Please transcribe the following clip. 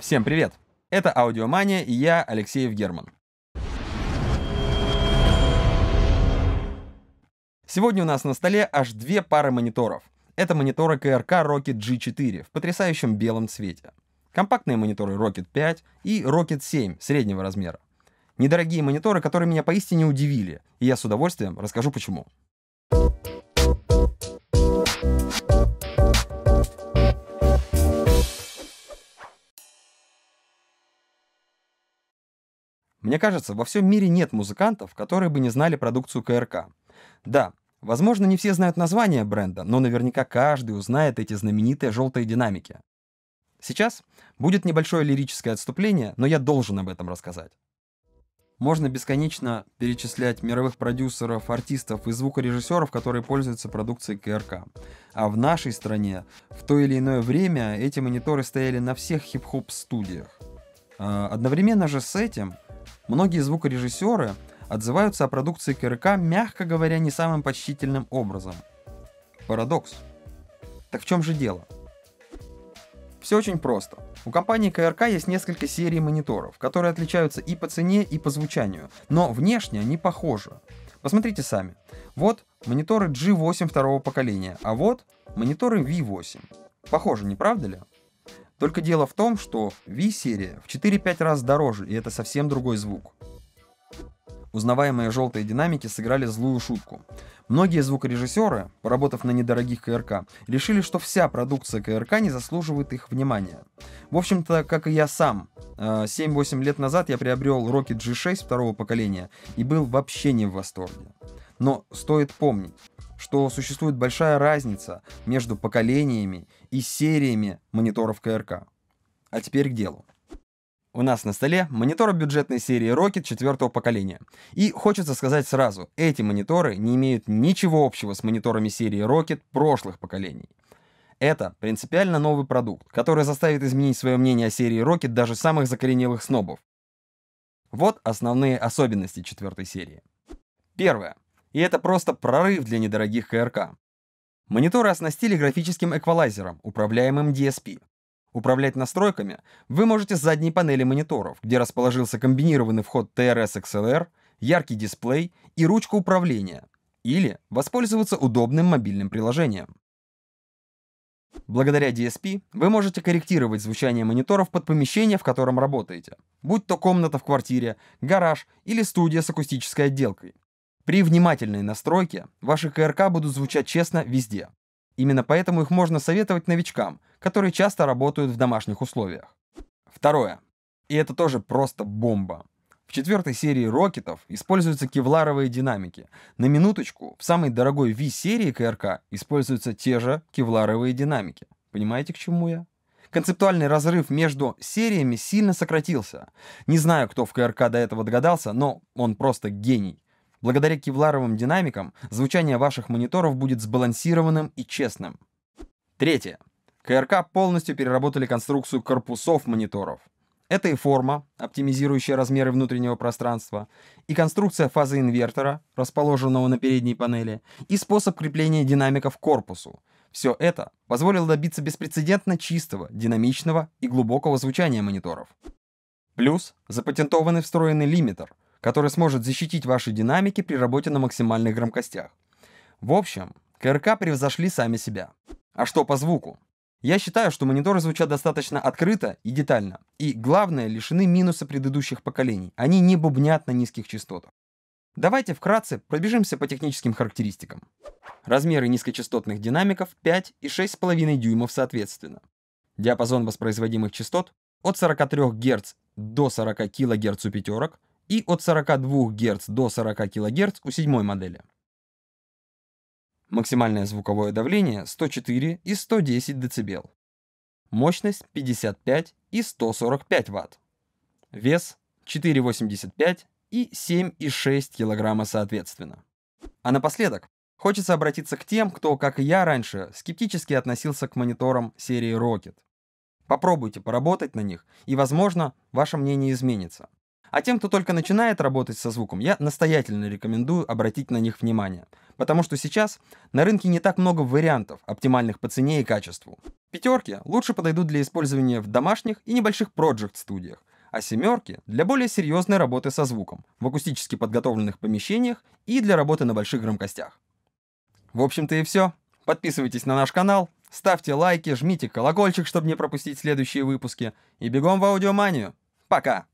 Всем привет! Это Аудиомания и я, Алексеев Герман. Сегодня у нас на столе аж две пары мониторов. Это мониторы КРК Rocket G4 в потрясающем белом цвете. Компактные мониторы Rocket 5 и Rocket 7 среднего размера. Недорогие мониторы, которые меня поистине удивили, и я с удовольствием расскажу почему. Мне кажется, во всем мире нет музыкантов, которые бы не знали продукцию КРК. Да, возможно, не все знают название бренда, но наверняка каждый узнает эти знаменитые желтые динамики. Сейчас будет небольшое лирическое отступление, но я должен об этом рассказать. Можно бесконечно перечислять мировых продюсеров, артистов и звукорежиссеров, которые пользуются продукцией КРК. А в нашей стране в то или иное время эти мониторы стояли на всех хип-хоп студиях. А, одновременно же с этим Многие звукорежиссеры отзываются о продукции КРК, мягко говоря, не самым почтительным образом. Парадокс. Так в чем же дело? Все очень просто. У компании КРК есть несколько серий мониторов, которые отличаются и по цене, и по звучанию, но внешне они похожи. Посмотрите сами. Вот мониторы G8 второго поколения, а вот мониторы V8. Похоже, не правда ли? Только дело в том, что V-серия в 4-5 раз дороже, и это совсем другой звук. Узнаваемые желтые динамики сыграли злую шутку. Многие звукорежиссеры, поработав на недорогих КРК, решили, что вся продукция КРК не заслуживает их внимания. В общем-то, как и я сам, 7-8 э, лет назад я приобрел Rocket G6 второго поколения и был вообще не в восторге. Но стоит помнить, что существует большая разница между поколениями и сериями мониторов КРК. А теперь к делу. У нас на столе мониторы бюджетной серии Rocket четвертого поколения. И хочется сказать сразу, эти мониторы не имеют ничего общего с мониторами серии Rocket прошлых поколений. Это принципиально новый продукт, который заставит изменить свое мнение о серии Rocket даже самых закоренелых снобов. Вот основные особенности четвертой серии. Первое и это просто прорыв для недорогих КРК. Мониторы оснастили графическим эквалайзером, управляемым DSP. Управлять настройками вы можете с задней панели мониторов, где расположился комбинированный вход TRS-XLR, яркий дисплей и ручка управления, или воспользоваться удобным мобильным приложением. Благодаря DSP вы можете корректировать звучание мониторов под помещение, в котором работаете, будь то комната в квартире, гараж или студия с акустической отделкой, при внимательной настройке ваши КРК будут звучать честно везде. Именно поэтому их можно советовать новичкам, которые часто работают в домашних условиях. Второе. И это тоже просто бомба. В четвертой серии рокетов используются кевларовые динамики. На минуточку, в самой дорогой V-серии КРК используются те же кевларовые динамики. Понимаете, к чему я? Концептуальный разрыв между сериями сильно сократился. Не знаю, кто в КРК до этого догадался, но он просто гений. Благодаря кевларовым динамикам звучание ваших мониторов будет сбалансированным и честным. Третье. КРК полностью переработали конструкцию корпусов мониторов. Это и форма, оптимизирующая размеры внутреннего пространства, и конструкция фазы инвертора, расположенного на передней панели, и способ крепления динамиков к корпусу. Все это позволило добиться беспрецедентно чистого, динамичного и глубокого звучания мониторов. Плюс запатентованный встроенный лимитер — который сможет защитить ваши динамики при работе на максимальных громкостях. В общем, КРК превзошли сами себя. А что по звуку? Я считаю, что мониторы звучат достаточно открыто и детально. И, главное, лишены минуса предыдущих поколений. Они не бубнят на низких частотах. Давайте вкратце пробежимся по техническим характеристикам. Размеры низкочастотных динамиков 5 и 6,5 дюймов соответственно. Диапазон воспроизводимых частот от 43 Гц до 40 кГц у пятерок и от 42 Гц до 40 кГц у седьмой модели. Максимальное звуковое давление 104 и 110 дБ. Мощность 55 и 145 Вт. Вес 4,85 и 7,6 кг соответственно. А напоследок, хочется обратиться к тем, кто, как и я раньше, скептически относился к мониторам серии Rocket. Попробуйте поработать на них, и, возможно, ваше мнение изменится. А тем, кто только начинает работать со звуком, я настоятельно рекомендую обратить на них внимание. Потому что сейчас на рынке не так много вариантов, оптимальных по цене и качеству. Пятерки лучше подойдут для использования в домашних и небольших проект-студиях, а семерки — для более серьезной работы со звуком, в акустически подготовленных помещениях и для работы на больших громкостях. В общем-то и все. Подписывайтесь на наш канал, ставьте лайки, жмите колокольчик, чтобы не пропустить следующие выпуски, и бегом в аудиоманию. Пока!